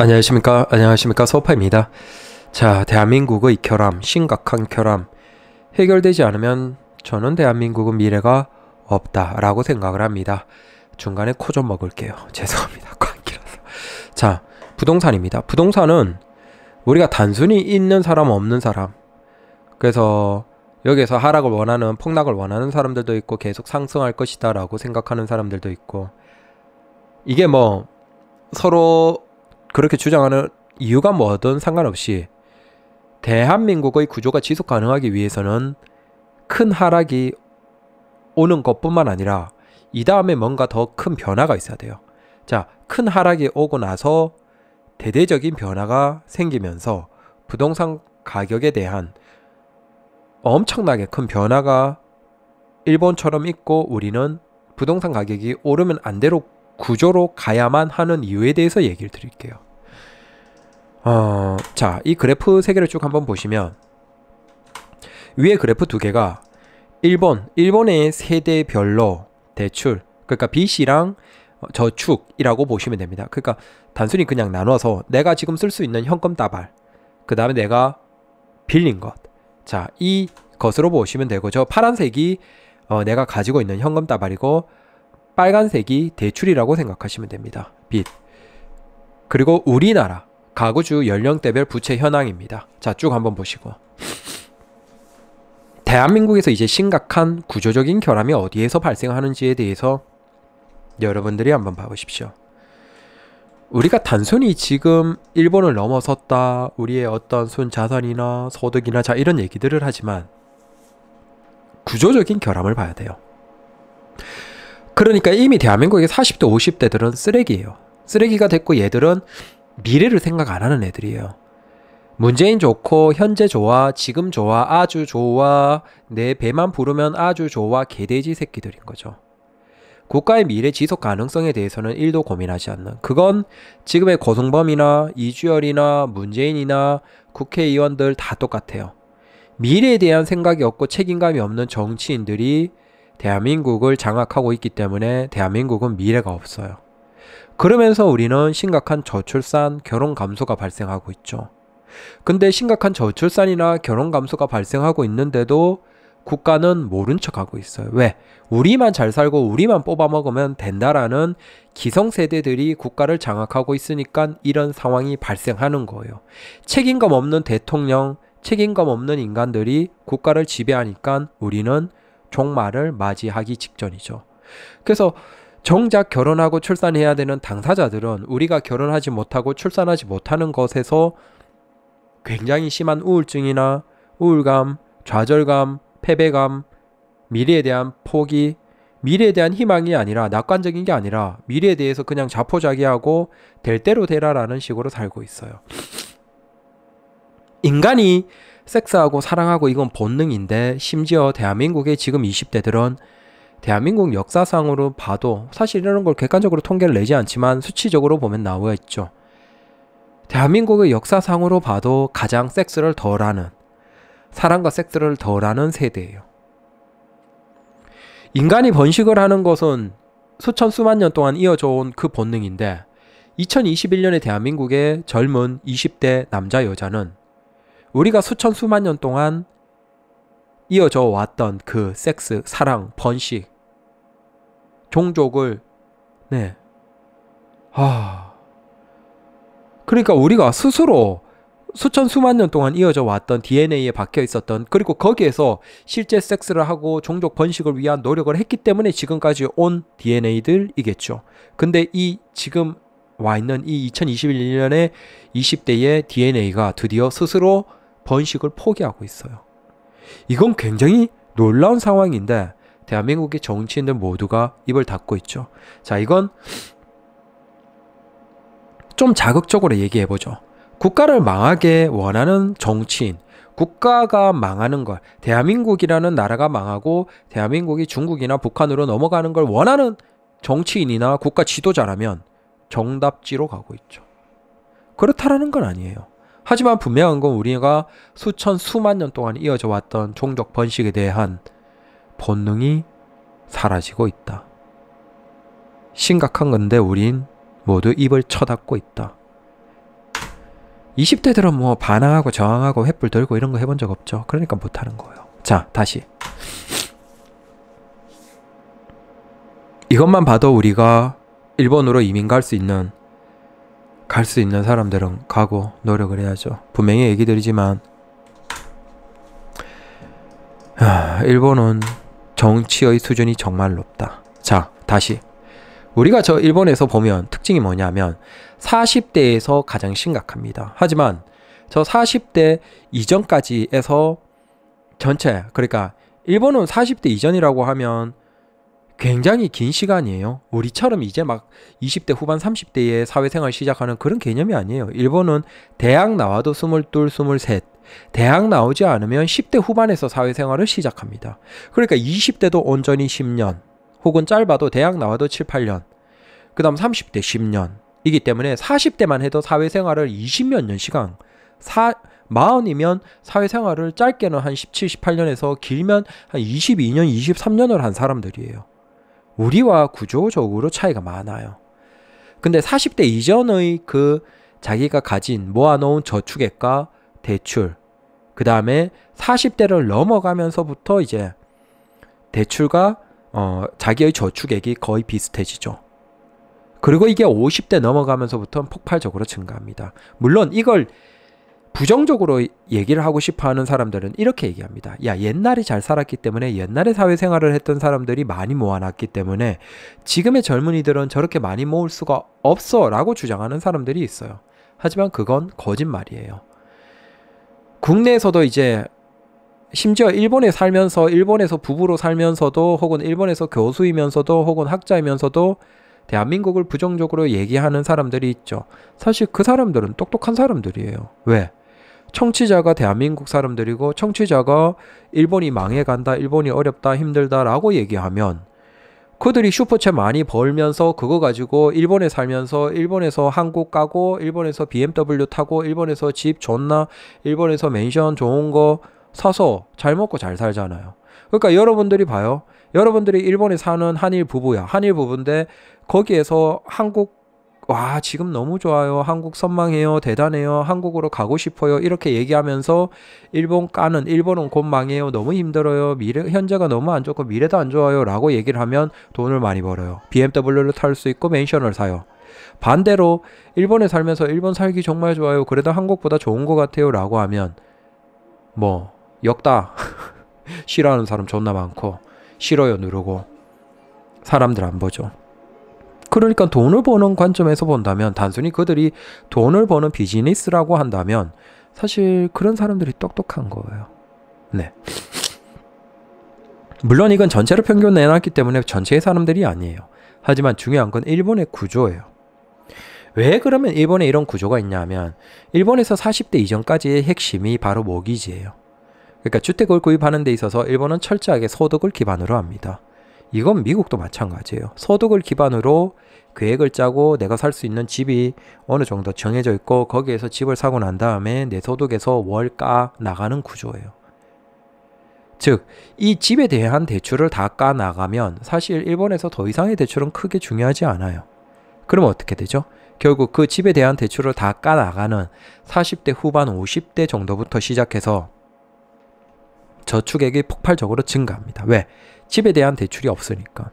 안녕하십니까 안녕하십니까 소파입니다자 대한민국의 결함 심각한 결함 해결되지 않으면 저는 대한민국은 미래가 없다라고 생각을 합니다. 중간에 코 좀 먹을게요. 죄송합니다. 관계라서자 부동산입니다. 부동산은 우리가 단순히 있는 사람 없는 사람 그래서 여기에서 하락을 원하는 폭락을 원하는 사람들도 있고 계속 상승할 것이다 라고 생각하는 사람들도 있고 이게 뭐 서로 그렇게 주장하는 이유가 뭐든 상관없이 대한민국의 구조가 지속 가능하기 위해서는 큰 하락이 오는 것뿐만 아니라 이 다음에 뭔가 더 큰 변화가 있어야 돼요. 자, 큰 하락이 오고 나서 대대적인 변화가 생기면서 부동산 가격에 대한 엄청나게 큰 변화가 일본처럼 있고 우리는 부동산 가격이 오르면 안대로 되 구조로 가야만 하는 이유에 대해서 얘기를 드릴게요. 어, 자, 이 그래프 세 개를 쭉 한번 보시면 위에 그래프 두 개가 일본, 일본의 세대별로 대출, 그러니까 b c 랑 저축이라고 보시면 됩니다. 그러니까 단순히 그냥 나눠서 내가 지금 쓸 수 있는 현금 따발그 다음에 내가 빌린 것, 자, 이 것으로 보시면 되고 저 파란색이 어, 내가 가지고 있는 현금 따발이고 빨간색이 대출이라고 생각하시면 됩니다. 빚. 그리고 우리나라 가구주 연령대별 부채 현황입니다. 자, 쭉 한번 보시고. 대한민국에서 이제 심각한 구조적인 결함이 어디에서 발생하는지에 대해서 여러분들이 한번 봐보십시오. 우리가 단순히 지금 일본을 넘어섰다, 우리의 어떤 순 자산이나 소득이나 자 이런 얘기들을 하지만 구조적인 결함을 봐야 돼요. 그러니까 이미 대한민국의 40대 50대들은 쓰레기예요. 쓰레기가 됐고 얘들은 미래를 생각 안 하는 애들이에요. 문재인 좋고 현재 좋아 지금 좋아 아주 좋아 내 배만 부르면 아주 좋아 개돼지 새끼들인 거죠. 국가의 미래 지속 가능성에 대해서는 1도 고민하지 않는 그건 지금의 고성범이나 이주열이나 문재인이나 국회의원들 다 똑같아요. 미래에 대한 생각이 없고 책임감이 없는 정치인들이 대한민국을 장악하고 있기 때문에 대한민국은 미래가 없어요. 그러면서 우리는 심각한 저출산, 결혼 감소가 발생하고 있죠. 근데 심각한 저출산이나 결혼 감소가 발생하고 있는데도 국가는 모른 척하고 있어요. 왜? 우리만 잘 살고 우리만 뽑아먹으면 된다라는 기성세대들이 국가를 장악하고 있으니까 이런 상황이 발생하는 거예요. 책임감 없는 대통령, 책임감 없는 인간들이 국가를 지배하니까 우리는 종말을 맞이하기 직전이죠. 그래서 정작 결혼하고 출산해야 되는 당사자들은 우리가 결혼하지 못하고 출산하지 못하는 것에서 굉장히 심한 우울증이나 우울감, 좌절감, 패배감, 미래에 대한 포기, 미래에 대한 희망이 아니라 낙관적인 게 아니라 미래에 대해서 그냥 자포자기하고 될 대로 되라라는 식으로 살고 있어요. 인간이 섹스하고 사랑하고 이건 본능인데 심지어 대한민국의 지금 20대들은 대한민국 역사상으로 봐도 사실 이런 걸 객관적으로 통계를 내지 않지만 수치적으로 보면 나와 있죠. 대한민국의 역사상으로 봐도 가장 섹스를 덜하는 사랑과 섹스를 덜하는 세대예요. 인간이 번식을 하는 것은 수천 수만 년 동안 이어져 온 그 본능인데 2021년에 대한민국의 젊은 20대 남자 여자는 우리가 수천 수만 년 동안 이어져 왔던 그 섹스, 사랑, 번식, 종족을 네. 아. 그러니까 우리가 스스로 수천 수만 년 동안 이어져 왔던 DNA에 박혀 있었던 그리고 거기에서 실제 섹스를 하고 종족 번식을 위한 노력을 했기 때문에 지금까지 온 DNA들이겠죠. 근데 이 지금 와 있는 이 2021년에 20대의 DNA가 드디어 스스로 번식을 포기하고 있어요. 이건 굉장히 놀라운 상황인데 대한민국의 정치인들 모두가 입을 닫고 있죠. 자, 이건 좀 자극적으로 얘기해 보죠. 국가를 망하게 원하는 정치인, 국가가 망하는 걸, 대한민국이라는 나라가 망하고 대한민국이 중국이나 북한으로 넘어가는 걸 원하는 정치인이나 국가 지도자라면 정답지로 가고 있죠. 그렇다라는 건 아니에요. 하지만 분명한 건 우리가 수천 수만 년 동안 이어져 왔던 종족 번식에 대한 본능이 사라지고 있다. 심각한 건데 우린 모두 입을 쳐닫고 있다. 20대들은 뭐 반항하고 저항하고 횃불 들고 이런 거 해본 적 없죠. 그러니까 못하는 거예요. 자, 다시. 이것만 봐도 우리가 일본으로 이민 갈 수 있는 갈수 있는 사람들은 가고 노력을 해야죠. 분명히 얘기드리지만 아, 일본은 정치의 수준이 정말 높다. 자, 다시 우리가 저 일본에서 보면 특징이 뭐냐면 40대에서 가장 심각합니다. 하지만 저 40대 이전까지에서 전체 그러니까 일본은 40대 이전이라고 하면 굉장히 긴 시간이에요. 우리처럼 이제 막 20대 후반 30대에 사회생활 시작하는 그런 개념이 아니에요. 일본은 대학 나와도 22, 23, 대학 나오지 않으면 10대 후반에서 사회생활을 시작합니다. 그러니까 20대도 온전히 10년, 혹은 짧아도 대학 나와도 7, 8년, 그 다음 30대 10년, 이기 때문에 40대만 해도 사회생활을 20몇 년 시간, 사, 4 0이면 사회생활을 짧게는 한 17, 18년에서 길면 한 22년, 23년을 한 사람들이에요. 우리와 구조적으로 차이가 많아요. 근데 40대 이전의 그 자기가 가진 모아놓은 저축액과 대출, 그 다음에 40대를 넘어가면서부터 이제 대출과 어, 자기의 저축액이 거의 비슷해지죠. 그리고 이게 50대 넘어가면서부터는 폭발적으로 증가합니다. 물론 이걸 부정적으로 얘기를 하고 싶어 하는 사람들은 이렇게 얘기합니다. 야, 옛날에 잘 살았기 때문에 옛날에 사회생활을 했던 사람들이 많이 모아놨기 때문에 지금의 젊은이들은 저렇게 많이 모을 수가 없어 라고 주장하는 사람들이 있어요. 하지만 그건 거짓말이에요. 국내에서도 이제 심지어 일본에 살면서 일본에서 부부로 살면서도 혹은 일본에서 교수이면서도 혹은 학자이면서도 대한민국을 부정적으로 얘기하는 사람들이 있죠. 사실 그 사람들은 똑똑한 사람들이에요. 왜? 청취자가 대한민국 사람들이고 청취자가 일본이 망해간다, 일본이 어렵다, 힘들다라고 얘기하면 그들이 슈퍼챗 많이 벌면서 그거 가지고 일본에 살면서 일본에서 한국 가고 일본에서 BMW 타고 일본에서 집 존나 일본에서 맨션 좋은 거 사서 잘 먹고 잘 살잖아요. 그러니까 여러분들이 봐요. 여러분들이 일본에 사는 한일 부부야. 한일 부부인데 거기에서 한국 와, 지금 너무 좋아요. 한국 선망해요. 대단해요. 한국으로 가고 싶어요. 이렇게 얘기하면서 일본 까는 일본은 곧 망해요. 너무 힘들어요. 미래 현재가 너무 안 좋고 미래도 안 좋아요라고 얘기를 하면 돈을 많이 벌어요. BMW를 탈 수 있고 맨션을 사요. 반대로 일본에 살면서 일본 살기 정말 좋아요. 그래도 한국보다 좋은 것 같아요라고 하면 뭐 역다 싫어하는 사람 존나 많고 싫어요 누르고 사람들 안 보죠. 그러니까 돈을 버는 관점에서 본다면 단순히 그들이 돈을 버는 비즈니스라고 한다면 사실 그런 사람들이 똑똑한 거예요. 네. 물론 이건 전체를 평균 내놨기 때문에 전체의 사람들이 아니에요. 하지만 중요한 건 일본의 구조예요. 왜 그러면 일본에 이런 구조가 있냐면 일본에서 40대 이전까지의 핵심이 바로 모기지예요. 그러니까 주택을 구입하는 데 있어서 일본은 철저하게 소득을 기반으로 합니다. 이건 미국도 마찬가지예요. 소득을 기반으로 계획을 짜고 내가 살 수 있는 집이 어느 정도 정해져 있고 거기에서 집을 사고 난 다음에 내 소득에서 월가 나가는 구조예요. 즉, 이 집에 대한 대출을 다 까 나가면 사실 일본에서 더 이상의 대출은 크게 중요하지 않아요. 그럼 어떻게 되죠? 결국 그 집에 대한 대출을 다 까 나가는 40대 후반 50대 정도부터 시작해서 저축액이 폭발적으로 증가합니다. 왜? 집에 대한 대출이 없으니까.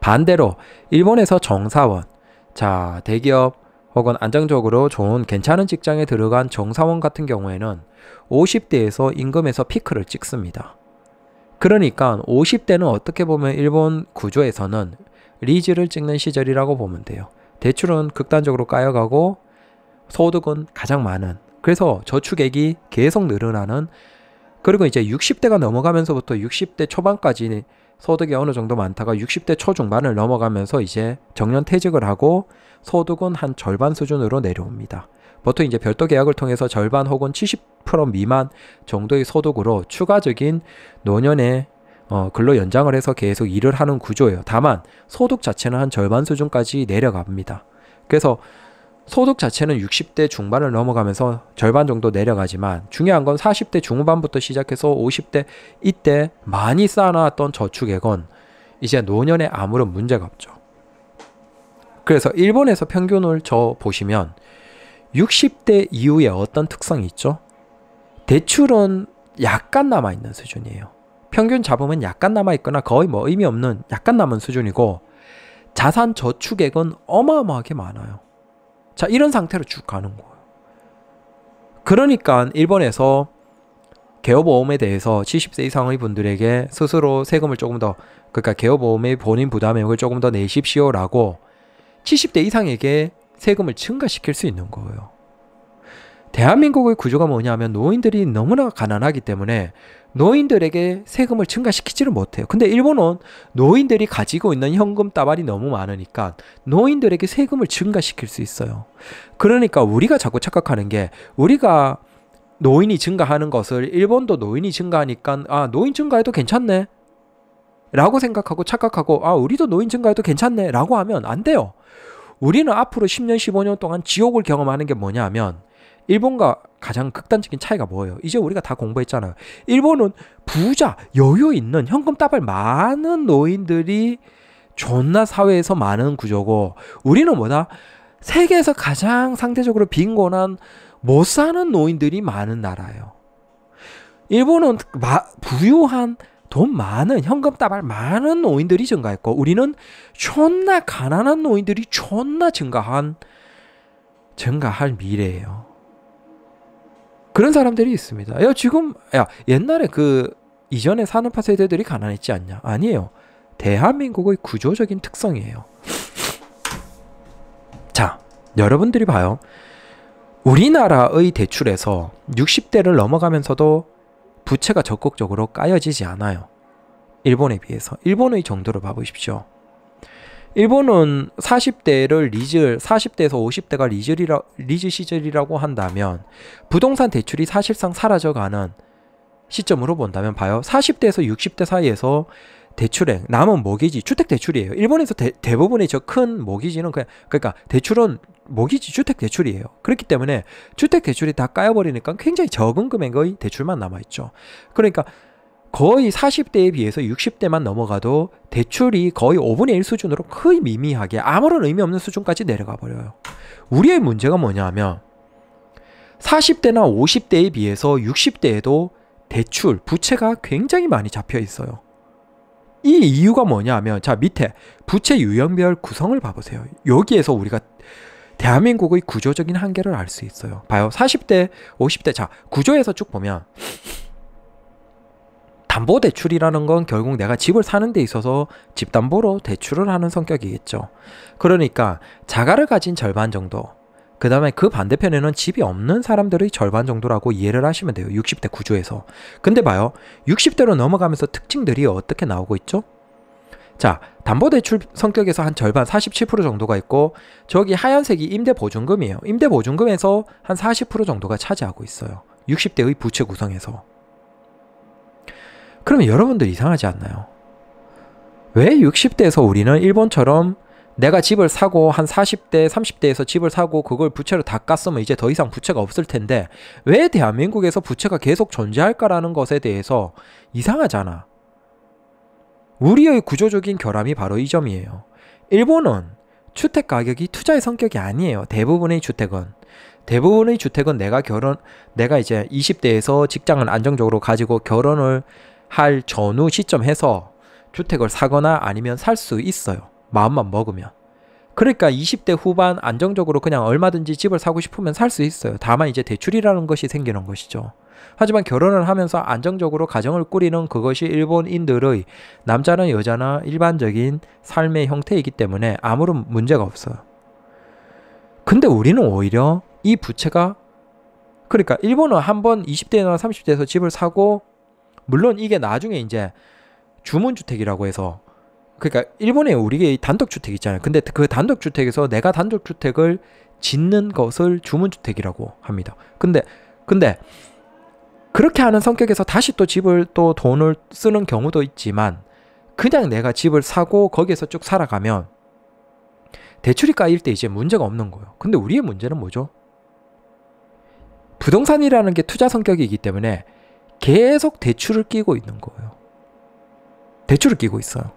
반대로 일본에서 정사원, 자, 대기업 혹은 안정적으로 좋은 괜찮은 직장에 들어간 정사원 같은 경우에는 50대에서 임금에서 피크를 찍습니다. 그러니까 50대는 어떻게 보면 일본 구조에서는 리즈를 찍는 시절이라고 보면 돼요. 대출은 극단적으로 까여가고 소득은 가장 많은 그래서 저축액이 계속 늘어나는 그리고 이제 60대가 넘어가면서부터 60대 초반까지 소득이 어느 정도 많다가 60대 초중반을 넘어가면서 이제 정년 퇴직을 하고 소득은 한 절반 수준으로 내려옵니다. 보통 이제 별도 계약을 통해서 절반 혹은 70% 미만 정도의 소득으로 추가적인 노년에 어, 근로 연장을 해서 계속 일을 하는 구조예요. 다만 소득 자체는 한 절반 수준까지 내려갑니다. 그래서 소득 자체는 60대 중반을 넘어가면서 절반 정도 내려가지만 중요한 건 40대 중후반부터 시작해서 50대 이때 많이 쌓아놨던 저축액은 이제 노년에 아무런 문제가 없죠. 그래서 일본에서 평균을 저 보시면 60대 이후에 어떤 특성이 있죠? 대출은 약간 남아있는 수준이에요. 평균 잡음은 약간 남아있거나 거의 뭐 의미 없는 약간 남은 수준이고 자산 저축액은 어마어마하게 많아요. 자, 이런 상태로 쭉 가는 거예요. 그러니까 일본에서 개업보험에 대해서 70세 이상의 분들에게 스스로 세금을 조금 더, 그러니까 개업보험의 본인 부담액을 조금 더 내십시오라고 70대 이상에게 세금을 증가시킬 수 있는 거예요. 대한민국의 구조가 뭐냐면 노인들이 너무나 가난하기 때문에 노인들에게 세금을 증가시키지를 못해요. 근데 일본은 노인들이 가지고 있는 현금 따발이 너무 많으니까 노인들에게 세금을 증가시킬 수 있어요. 그러니까 우리가 자꾸 착각하는 게 우리가 노인이 증가하는 것을 일본도 노인이 증가하니까 아 노인 증가해도 괜찮네 라고 생각하고 착각하고 아 우리도 노인 증가해도 괜찮네 라고 하면 안 돼요 우리는 앞으로 10년 15년 동안 지옥을 경험하는 게 뭐냐 하면 일본과 가장 극단적인 차이가 뭐예요? 이제 우리가 다 공부했잖아요. 일본은 부자, 여유 있는 현금 따발 많은 노인들이 존나 사회에서 많은 구조고 우리는 뭐다? 세계에서 가장 상대적으로 빈곤한 못 사는 노인들이 많은 나라예요. 일본은 마, 부유한 돈 많은 현금 따발 많은 노인들이 증가했고 우리는 존나 가난한 노인들이 존나 증가한 증가할 미래예요. 그런 사람들이 있습니다. 야, 지금, 야, 옛날에 그 이전에 산업화 세대들이 가난했지 않냐? 아니에요. 대한민국의 구조적인 특성이에요. 자, 여러분들이 봐요. 우리나라의 대출에서 60대를 넘어가면서도 부채가 적극적으로 까여지지 않아요. 일본에 비해서. 일본의 정도를 봐보십시오. 일본은 40대를 리즐, 40대에서 50대가 리즐이라, 리즈 시절이라고 한다면 부동산 대출이 사실상 사라져가는 시점으로 본다면 봐요. 40대에서 60대 사이에서 대출액, 남은 모기지, 주택 대출이에요. 일본에서 대, 부분의 저큰 모기지는 그냥, 그러니까 대출은 모기지 주택 대출이에요. 그렇기 때문에 주택 대출이 다 까여버리니까 굉장히 적은 금액의 대출만 남아있죠. 그러니까 거의 40대에 비해서 60대만 넘어가도 대출이 거의 5분의 1 수준으로 거의 미미하게 아무런 의미 없는 수준까지 내려가 버려요. 우리의 문제가 뭐냐면 40대나 50대에 비해서 60대에도 대출, 부채가 굉장히 많이 잡혀 있어요. 이 이유가 뭐냐면 자 밑에 부채 유형별 구성을 봐보세요. 여기에서 우리가 대한민국의 구조적인 한계를 알 수 있어요. 봐요. 40대, 50대 자 구조에서 쭉 보면 담보 대출이라는 건 결국 내가 집을 사는 데 있어서 집 담보로 대출을 하는 성격이겠죠. 그러니까 자가를 가진 절반 정도. 그 다음에 그 반대편에는 집이 없는 사람들의 절반 정도라고 이해를 하시면 돼요. 60대 구조에서. 근데 봐요. 60대로 넘어가면서 특징들이 어떻게 나오고 있죠? 자, 담보대출 성격에서 한 절반 47% 정도가 있고, 저기 하얀색이 임대보증금이에요. 임대보증금에서 한 40% 정도가 차지하고 있어요. 60대의 부채 구성에서. 그러면 여러분들 이상하지 않나요? 왜 60대에서 우리는 일본처럼 내가 집을 사고 한 40대, 30대에서 집을 사고 그걸 부채로 다 깠으면 이제 더 이상 부채가 없을 텐데 왜 대한민국에서 부채가 계속 존재할까라는 것에 대해서 이상하잖아. 우리의 구조적인 결함이 바로 이 점이에요. 일본은 주택 가격이 투자의 성격이 아니에요. 대부분의 주택은 대부분의 주택은 내가 결혼 내가 이제 20대에서 직장을 안정적으로 가지고 결혼을 할 전후 시점에서 주택을 사거나 아니면 살 수 있어요. 마음만 먹으면. 그러니까 20대 후반 안정적으로 그냥 얼마든지 집을 사고 싶으면 살 수 있어요. 다만 이제 대출이라는 것이 생기는 것이죠. 하지만 결혼을 하면서 안정적으로 가정을 꾸리는 그것이 일본인들의 남자나 여자나 일반적인 삶의 형태이기 때문에 아무런 문제가 없어요. 근데 우리는 오히려 이 부채가 그러니까 일본은 한번 20대나 30대에서 집을 사고 물론 이게 나중에 이제 주문주택이라고 해서 그러니까 일본에 우리 단독주택 있잖아요. 근데 그 단독주택에서 내가 단독주택을 짓는 것을 주문주택이라고 합니다. 근데 근데 그렇게 하는 성격에서 다시 또 집을 또 돈을 쓰는 경우도 있지만 그냥 내가 집을 사고 거기에서 쭉 살아가면 대출이 까일 때 이제 문제가 없는 거예요. 근데 우리의 문제는 뭐죠? 부동산이라는 게 투자 성격이기 때문에 계속 대출을 끼고 있는 거예요. 대출을 끼고 있어요.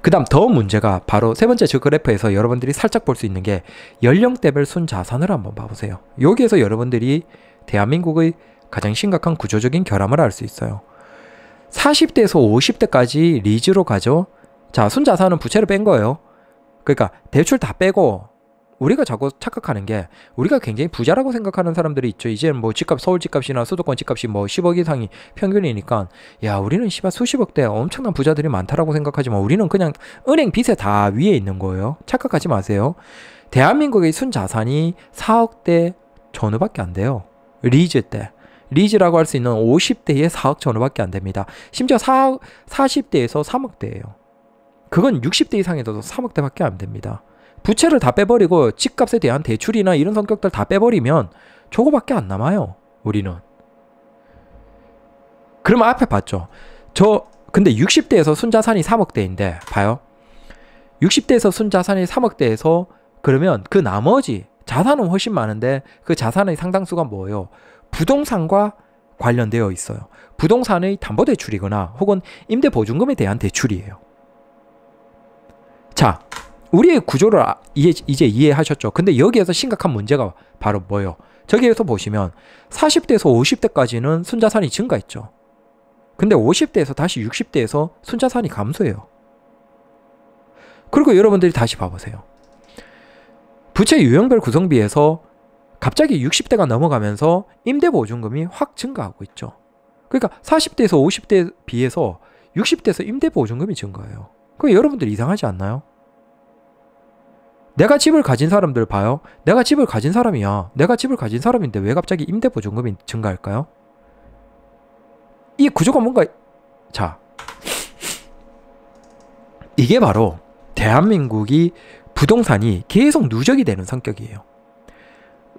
그 다음 더 문제가 바로 세 번째 저 그래프에서 여러분들이 살짝 볼 수 있는 게 연령대별 순자산을 한번 봐보세요. 여기에서 여러분들이 대한민국의 가장 심각한 구조적인 결함을 알 수 있어요. 40대에서 50대까지 리즈로 가죠. 자, 순자산은 부채를 뺀 거예요. 그러니까 대출 다 빼고 우리가 자꾸 착각하는 게 우리가 굉장히 부자라고 생각하는 사람들이 있죠. 이제 뭐 집값 서울 집값이나 수도권 집값이 뭐 10억 이상이 평균이니까 야 우리는 시발 수십억대 엄청난 부자들이 많다라고 생각하지만 우리는 그냥 은행 빚에 다 위에 있는 거예요. 착각하지 마세요. 대한민국의 순자산이 4억대 전후밖에 안 돼요. 리즈 때. 리즈라고 할 수 있는 50대의 4억 전후밖에 안 됩니다. 심지어 4, 40대에서 3억대예요. 그건 60대 이상에서도 3억대밖에 안 됩니다. 부채를 다 빼버리고 집값에 대한 대출이나 이런 성격들 다 빼버리면 저거밖에 안 남아요. 우리는. 그럼 앞에 봤죠. 저 근데 60대에서 순자산이 3억대인데 봐요. 60대에서 순자산이 3억대에서 그러면 그 나머지 자산은 훨씬 많은데 그 자산의 상당수가 뭐예요? 부동산과 관련되어 있어요. 부동산의 담보대출이거나 혹은 임대보증금에 대한 대출이에요. 자, 우리의 구조를 아, 이제 이해하셨죠? 근데 여기에서 심각한 문제가 바로 뭐예요? 저기에서 보시면 40대에서 50대까지는 순자산이 증가했죠. 근데 50대에서 다시 60대에서 순자산이 감소해요. 그리고 여러분들이 다시 봐보세요. 부채 유형별 구성비에서 갑자기 60대가 넘어가면서 임대보증금이 확 증가하고 있죠. 그러니까 40대에서 50대에 비해서 60대에서 임대보증금이 증가해요. 그 여러분들 이상하지 않나요? 내가 집을 가진 사람들 봐요. 내가 집을 가진 사람이야. 내가 집을 가진 사람인데 왜 갑자기 임대 보증금이 증가할까요? 이 구조가 뭔가 자 이게 바로 대한민국이 부동산이 계속 누적이 되는 성격이에요.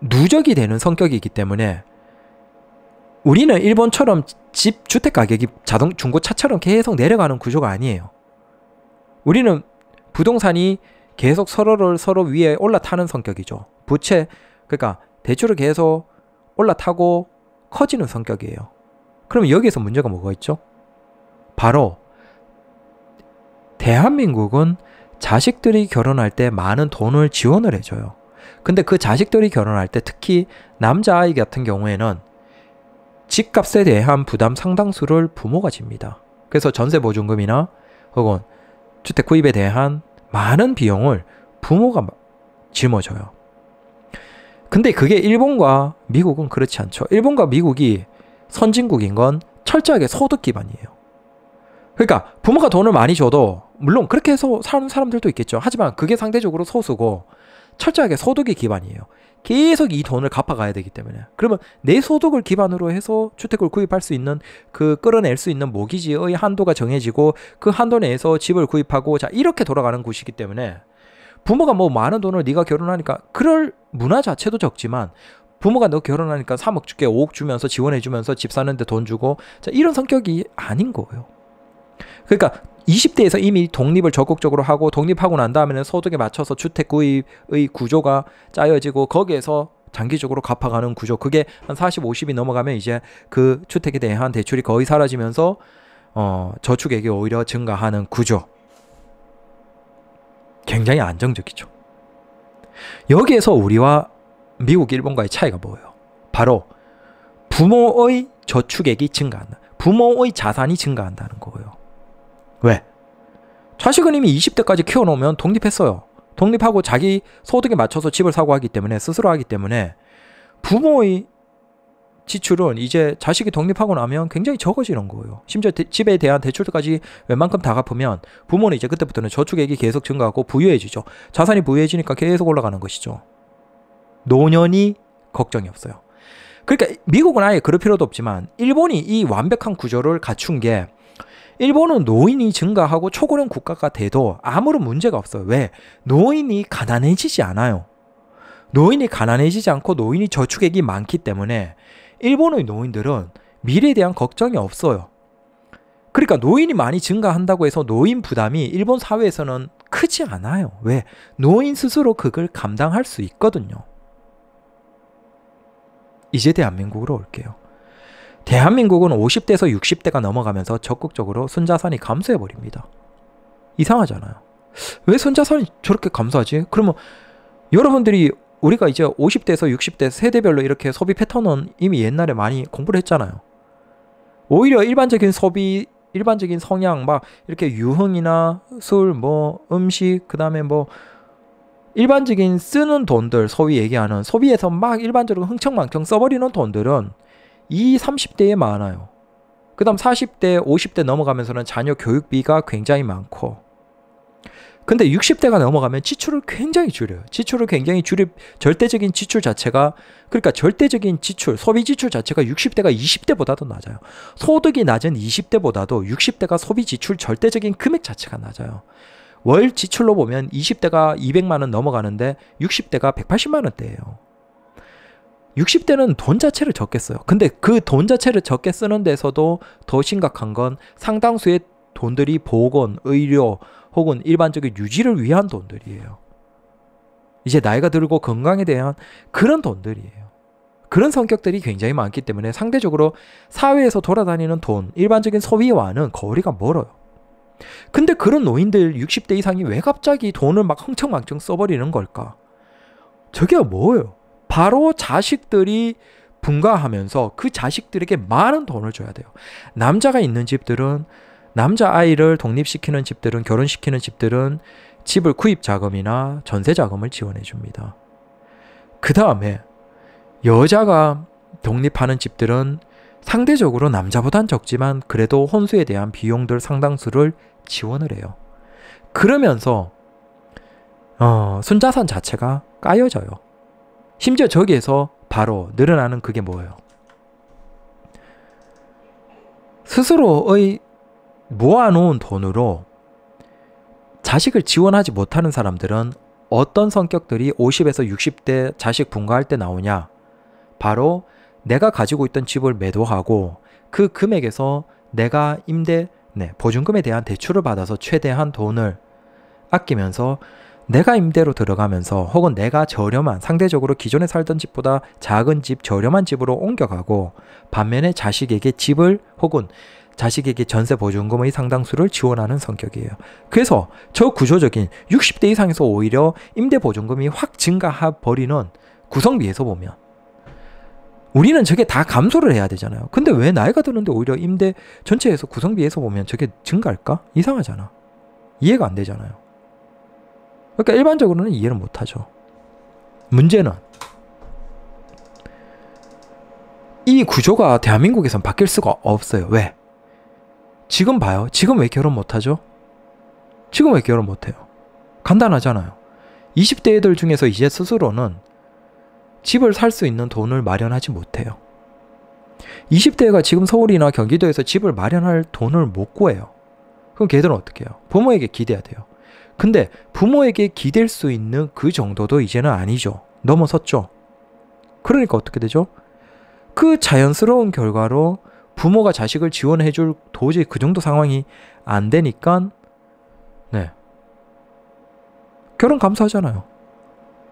누적이 되는 성격이기 때문에 우리는 일본처럼 집 주택 가격이 자동 중고차처럼 계속 내려가는 구조가 아니에요. 우리는 부동산이 계속 서로를 서로 위에 올라타는 성격이죠. 부채, 그러니까 대출을 계속 올라타고 커지는 성격이에요. 그럼 여기에서 문제가 뭐가 있죠? 바로 대한민국은 자식들이 결혼할 때 많은 돈을 지원을 해줘요. 근데 그 자식들이 결혼할 때 특히 남자아이 같은 경우에는 집값에 대한 부담 상당수를 부모가 집니다. 그래서 전세 보증금이나 혹은 주택 구입에 대한 많은 비용을 부모가 짊어져요. 근데 그게 일본과 미국은 그렇지 않죠. 일본과 미국이 선진국인 건 철저하게 소득 기반이에요. 그러니까 부모가 돈을 많이 줘도 물론 그렇게 해서 사는 사람들도 있겠죠. 하지만 그게 상대적으로 소수고 철저하게 소득이 기반이에요. 계속 이 돈을 갚아가야 되기 때문에 그러면 내 소득을 기반으로 해서 주택을 구입할 수 있는 그 끌어낼 수 있는 모기지의 한도가 정해지고 그 한도 내에서 집을 구입하고 자 이렇게 돌아가는 곳이기 때문에 부모가 뭐 많은 돈을 네가 결혼하니까 그럴 문화 자체도 적지만 부모가 너 결혼하니까 3억 줄게 5억 주면서 지원해 주면서 집 사는데 돈 주고 자 이런 성격이 아닌 거예요. 그러니까 20대에서 이미 독립을 적극적으로 하고 독립하고 난 다음에는 소득에 맞춰서 주택 구입의 구조가 짜여지고 거기에서 장기적으로 갚아가는 구조 그게 한 40, 50이 넘어가면 이제 그 주택에 대한 대출이 거의 사라지면서 어, 저축액이 오히려 증가하는 구조 굉장히 안정적이죠. 여기에서 우리와 미국, 일본과의 차이가 뭐예요? 바로 부모의 저축액이 증가한다. 부모의 자산이 증가한다는 거예요. 왜? 자식은 이미 20대까지 키워놓으면 독립했어요. 독립하고 자기 소득에 맞춰서 집을 사고 하기 때문에 스스로 하기 때문에 부모의 지출은 이제 자식이 독립하고 나면 굉장히 적어지는 거예요. 심지어 대, 집에 대한 대출까지 웬만큼 다 갚으면 부모는 이제 그때부터는 저축액이 계속 증가하고 부유해지죠. 자산이 부유해지니까 계속 올라가는 것이죠. 노년이 걱정이 없어요. 그러니까 미국은 아예 그럴 필요도 없지만 일본이 이 완벽한 구조를 갖춘 게 일본은 노인이 증가하고 초고령 국가가 돼도 아무런 문제가 없어요. 왜? 노인이 가난해지지 않아요. 노인이 가난해지지 않고 노인이 저축액이 많기 때문에 일본의 노인들은 미래에 대한 걱정이 없어요. 그러니까 노인이 많이 증가한다고 해서 노인 부담이 일본 사회에서는 크지 않아요. 왜? 노인 스스로 그걸 감당할 수 있거든요. 이제 대한민국으로 올게요. 대한민국은 50대에서 60대가 넘어가면서 적극적으로 순자산이 감소해 버립니다. 이상하잖아요. 왜 순자산이 저렇게 감소하지? 그러면 여러분들이 우리가 이제 50대에서 60대 세대별로 이렇게 소비 패턴은 이미 옛날에 많이 공부를 했잖아요. 오히려 일반적인 소비, 일반적인 성향, 막 이렇게 유흥이나 술, 뭐 음식, 그 다음에 뭐 일반적인 쓰는 돈들, 소위 얘기하는 소비에서 막 일반적으로 흥청망청 써버리는 돈들은 이 30대에 많아요. 그 다음 40대, 50대 넘어가면서는 자녀 교육비가 굉장히 많고 근데 60대가 넘어가면 지출을 굉장히 줄여요. 지출을 굉장히 줄일 절대적인 지출 자체가 그러니까 절대적인 지출, 소비 지출 자체가 60대가 20대보다 도 낮아요. 소득이 낮은 20대보다도 60대가 소비 지출 절대적인 금액 자체가 낮아요. 월 지출로 보면 20대가 200만 원 넘어가는데 60대가 180만 원대예요. 60대는 돈 자체를 적게 써요. 근데 그 돈 자체를 적게 쓰는 데서도 더 심각한 건 상당수의 돈들이 보건, 의료 혹은 일반적인 유지를 위한 돈들이에요. 이제 나이가 들고 건강에 대한 그런 돈들이에요. 그런 성격들이 굉장히 많기 때문에 상대적으로 사회에서 돌아다니는 돈, 일반적인 소비와는 거리가 멀어요. 근데 그런 노인들 60대 이상이 왜 갑자기 돈을 막 흥청망청 써버리는 걸까? 저게 뭐예요? 바로 자식들이 분가하면서 그 자식들에게 많은 돈을 줘야 돼요. 남자가 있는 집들은 남자 아이를 독립시키는 집들은 결혼시키는 집들은 집을 구입 자금이나 전세 자금을 지원해 줍니다. 그 다음에 여자가 독립하는 집들은 상대적으로 남자보단 적지만 그래도 혼수에 대한 비용들 상당수를 지원을 해요. 그러면서 어, 순자산 자체가 까여져요. 심지어 저기에서 바로 늘어나는 그게 뭐예요? 스스로의 모아놓은 돈으로 자식을 지원하지 못하는 사람들은 어떤 성격들이 50에서 60대 자식 분가할 때 나오냐? 바로 내가 가지고 있던 집을 매도하고 그 금액에서 내가 임대, 네, 보증금에 대한 대출을 받아서 최대한 돈을 아끼면서 내가 임대로 들어가면서 혹은 내가 저렴한 상대적으로 기존에 살던 집보다 작은 집 저렴한 집으로 옮겨가고 반면에 자식에게 집을 혹은 자식에게 전세 보증금의 상당수를 지원하는 성격이에요. 그래서 저 구조적인 60대 이상에서 오히려 임대 보증금이 확 증가해 버리는 구성비에서 보면 우리는 저게 다 감소를 해야 되잖아요. 근데 왜 나이가 드는데 오히려 임대 전체에서 구성비에서 보면 저게 증가할까? 이상하잖아. 이해가 안 되잖아요. 그러니까 일반적으로는 이해를 못하죠. 문제는 이 구조가 대한민국에선 바뀔 수가 없어요. 왜? 지금 봐요. 지금 왜 결혼 못하죠? 지금 왜 결혼 못해요? 간단하잖아요. 20대 애들 중에서 이제 스스로는 집을 살 수 있는 돈을 마련하지 못해요. 20대가 지금 서울이나 경기도에서 집을 마련할 돈을 못 구해요. 그럼 걔들은 어떻게 해요? 부모에게 기대야 돼요. 근데 부모에게 기댈 수 있는 그 정도도 이제는 아니죠. 넘어섰죠. 그러니까 어떻게 되죠? 그 자연스러운 결과로 부모가 자식을 지원해 줄 도저히 그 정도 상황이 안 되니까 네. 결혼 감소하잖아요.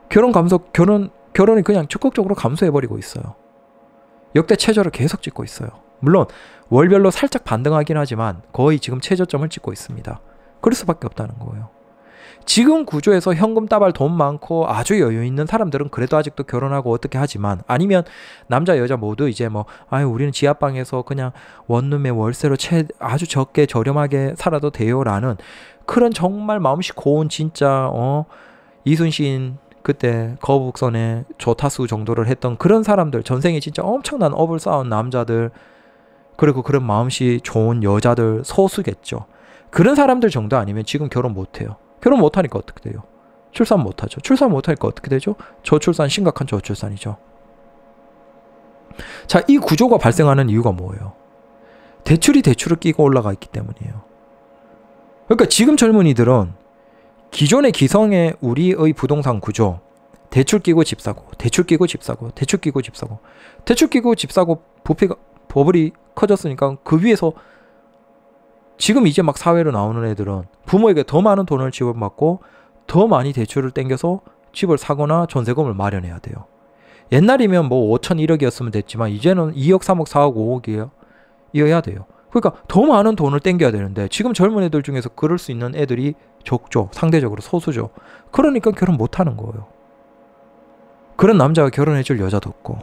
결혼 감소 결혼 결혼이 그냥 적극적으로 감소해 버리고 있어요. 역대 최저를 계속 찍고 있어요. 물론 월별로 살짝 반등하긴 하지만 거의 지금 최저점을 찍고 있습니다. 그럴 수밖에 없다는 거예요. 지금 구조에서 현금 따발 돈 많고 아주 여유 있는 사람들은 그래도 아직도 결혼하고 어떻게 하지만 아니면 남자 여자 모두 이제 뭐 아유 우리는 지하방에서 그냥 원룸에 월세로 최 아주 적게 저렴하게 살아도 돼요라는 그런 정말 마음씨 고운 진짜 어 이순신 그때 거북선에 조타수 정도를 했던 그런 사람들 전생에 진짜 엄청난 업을 쌓은 남자들 그리고 그런 마음씨 좋은 여자들 소수겠죠. 그런 사람들 정도 아니면 지금 결혼 못해요. 결혼 못하니까 어떻게 돼요? 출산 못하죠. 출산 못하니까 어떻게 되죠? 저출산, 심각한 저출산이죠. 자, 이 구조가 발생하는 이유가 뭐예요? 대출이 대출을 끼고 올라가 있기 때문이에요. 그러니까 지금 젊은이들은 기존의 기성의 우리의 부동산 구조, 대출 끼고 집 사고, 대출 끼고 집 사고, 대출 끼고 집 사고, 대출 끼고 집 사고, 부피가 버블이 커졌으니까 그 위에서 지금 이제 막 사회로 나오는 애들은 부모에게 더 많은 돈을 지원받고 더 많이 대출을 땡겨서 집을 사거나 전세금을 마련해야 돼요. 옛날이면 뭐 5천 1억이었으면 됐지만 이제는 2억 3억 4억 5억이에요. 이어야 돼요. 그러니까 더 많은 돈을 땡겨야 되는데 지금 젊은 애들 중에서 그럴 수 있는 애들이 적죠. 상대적으로 소수죠. 그러니까 결혼 못 하는 거예요. 그런 남자가 결혼해 줄 여자도 없고.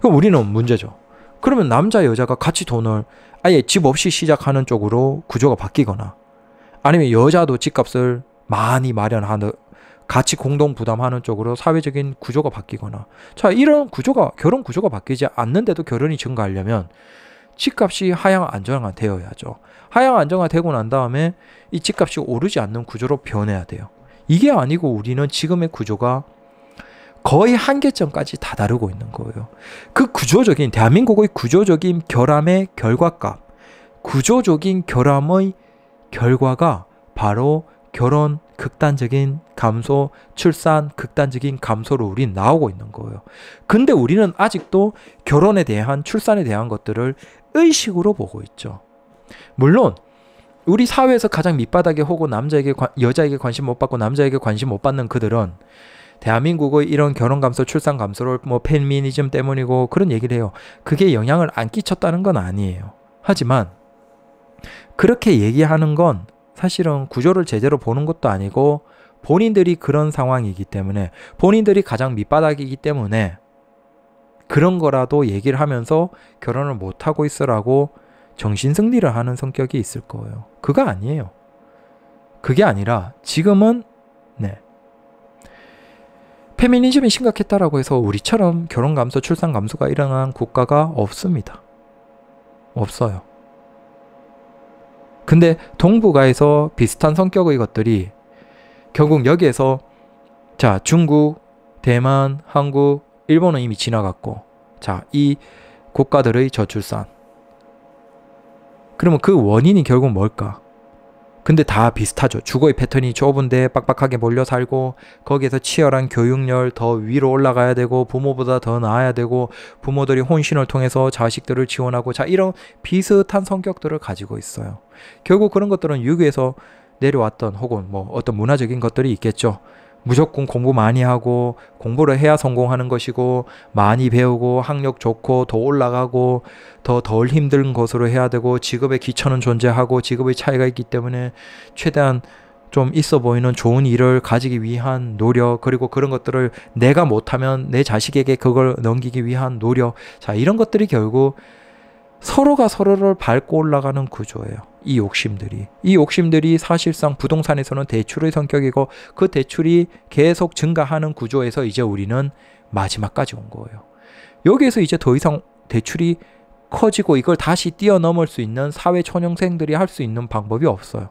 그럼 우리는 문제죠. 그러면 남자 여자가 같이 돈을 아예 집 없이 시작하는 쪽으로 구조가 바뀌거나 아니면 여자도 집값을 많이 마련하는 같이 공동 부담하는 쪽으로 사회적인 구조가 바뀌거나 자 이런 구조가 결혼 구조가 바뀌지 않는데도 결혼이 증가하려면 집값이 하향 안정화 되어야죠. 하향 안정화 되고 난 다음에 이 집값이 오르지 않는 구조로 변해야 돼요. 이게 아니고 우리는 지금의 구조가 거의 한계점까지 다 다루고 있는 거예요. 그 구조적인 대한민국의 구조적인 결함의 결과값, 구조적인 결함의 결과가 바로 결혼 극단적인 감소, 출산 극단적인 감소로 우린 나오고 있는 거예요. 근데 우리는 아직도 결혼에 대한 출산에 대한 것들을 의식으로 보고 있죠. 물론 우리 사회에서 가장 밑바닥에 오고 남자에게 관, 여자에게 관심 못 받고 남자에게 관심 못 받는 그들은 대한민국의 이런 결혼 감소, 출산 감소를 뭐 페미니즘 때문이고 그런 얘기를 해요. 그게 영향을 안 끼쳤다는 건 아니에요. 하지만 그렇게 얘기하는 건 사실은 구조를 제대로 보는 것도 아니고 본인들이 그런 상황이기 때문에 본인들이 가장 밑바닥이기 때문에 그런 거라도 얘기를 하면서 결혼을 못 하고 있으라고 정신 승리를 하는 성격이 있을 거예요. 그거 아니에요. 그게 아니라 지금은 페미니즘이 심각했다라고 해서 우리처럼 결혼 감소, 출산 감소가 일어난 국가가 없습니다. 없어요. 근데 동북아에서 비슷한 성격의 것들이 결국 여기에서 자, 중국, 대만, 한국, 일본은 이미 지나갔고 자, 이 국가들의 저출산. 그러면 그 원인이 결국 뭘까? 근데 다 비슷하죠. 주거의 패턴이 좁은데 빡빡하게 몰려 살고 거기에서 치열한 교육열 더 위로 올라가야 되고 부모보다 더 나아야 되고 부모들이 혼신을 통해서 자식들을 지원하고 자 이런 비슷한 성격들을 가지고 있어요. 결국 그런 것들은 유교에서 내려왔던 혹은 뭐 어떤 문화적인 것들이 있겠죠. 무조건 공부 많이 하고 공부를 해야 성공하는 것이고 많이 배우고 학력 좋고 더 올라가고 더 덜 힘든 것으로 해야 되고 직업의 기천은 존재하고 직업의 차이가 있기 때문에 최대한 좀 있어 보이는 좋은 일을 가지기 위한 노력 그리고 그런 것들을 내가 못하면 내 자식에게 그걸 넘기기 위한 노력 자 이런 것들이 결국 서로가 서로를 밟고 올라가는 구조예요. 이 욕심들이. 이 욕심들이 사실상 부동산에서는 대출의 성격이고 그 대출이 계속 증가하는 구조에서 이제 우리는 마지막까지 온 거예요. 여기에서 이제 더 이상 대출이 커지고 이걸 다시 뛰어넘을 수 있는 사회 초년생들이 할 수 있는 방법이 없어요.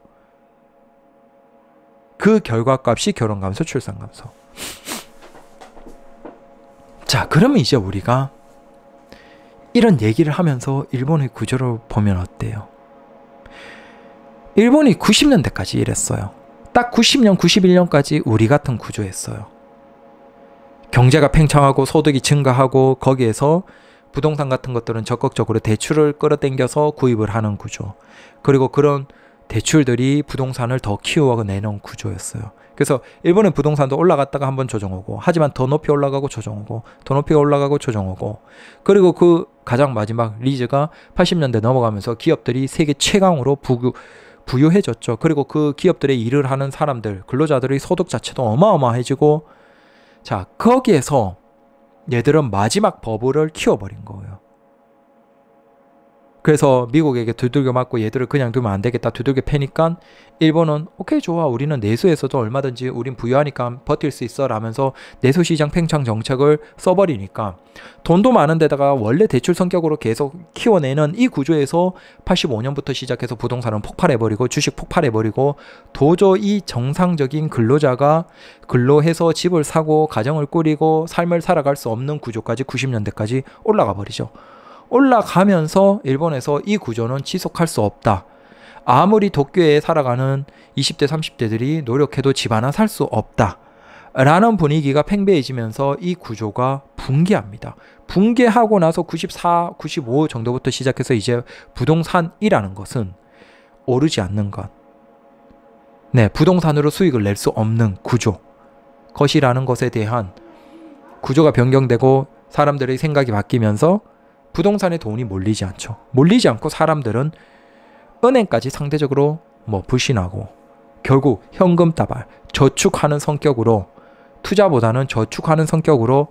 그 결과값이 결혼 감소, 출산 감소. 자, 그러면 이제 우리가 이런 얘기를 하면서 일본의 구조를 보면 어때요? 일본이 90년대까지 이랬어요. 딱 90년, 91년까지 우리 같은 구조였어요. 경제가 팽창하고 소득이 증가하고 거기에서 부동산 같은 것들은 적극적으로 대출을 끌어당겨서 구입을 하는 구조. 그리고 그런 대출들이 부동산을 더 키워내는 구조였어요. 그래서 일본의 부동산도 올라갔다가 한번 조정하고 하지만 더 높이 올라가고 조정하고더 높이 올라가고 조정하고 그리고 그 가장 마지막 리즈가 80년대 넘어가면서 기업들이 세계 최강으로 부교 부유해졌죠. 그리고 그 기업들의 일을 하는 사람들, 근로자들의 소득 자체도 어마어마해지고 자, 거기에서 얘들은 마지막 버블을 키워버린 거예요. 그래서 미국에게 두들겨 맞고 얘들을 그냥 두면 안 되겠다 두들겨 패니까 일본은 오케이 좋아 우리는 내수에서도 얼마든지 우린 부유하니까 버틸 수 있어 라면서 내수시장 팽창 정책을 써버리니까 돈도 많은데다가 원래 대출 성격으로 계속 키워내는 이 구조에서 85년부터 시작해서 부동산은 폭발해버리고 주식 폭발해버리고 도저히 정상적인 근로자가 근로해서 집을 사고 가정을 꾸리고 삶을 살아갈 수 없는 구조까지 90년대까지 올라가 버리죠. 올라가면서 일본에서 이 구조는 지속할 수 없다. 아무리 도쿄에 살아가는 20대, 30대들이 노력해도 집 하나 살 수 없다. 라는 분위기가 팽배해지면서 이 구조가 붕괴합니다. 붕괴하고 나서 94, 95 정도부터 시작해서 이제 부동산이라는 것은 오르지 않는 것. 네, 부동산으로 수익을 낼 수 없는 구조. 것이라는 것에 대한 구조가 변경되고 사람들의 생각이 바뀌면서 부동산에 돈이 몰리지 않죠. 몰리지 않고 사람들은 은행까지 상대적으로 뭐 불신하고 결국 현금 다발, 저축하는 성격으로 투자보다는 저축하는 성격으로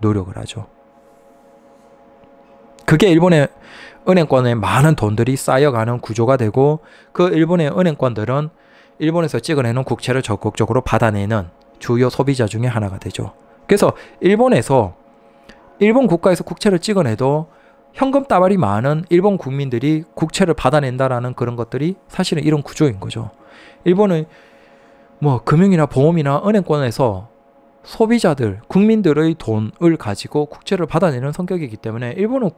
노력을 하죠. 그게 일본의 은행권에 많은 돈들이 쌓여가는 구조가 되고 그 일본의 은행권들은 일본에서 찍어내는 국채를 적극적으로 받아내는 주요 소비자 중에 하나가 되죠. 그래서 일본에서 일본 국가에서 국채를 찍어내도 현금 따발이 많은 일본 국민들이 국채를 받아낸다라는 그런 것들이 사실은 이런 구조인 거죠. 일본은 뭐 금융이나 보험이나 은행권에서 소비자들, 국민들의 돈을 가지고 국채를 받아내는 성격이기 때문에 일본은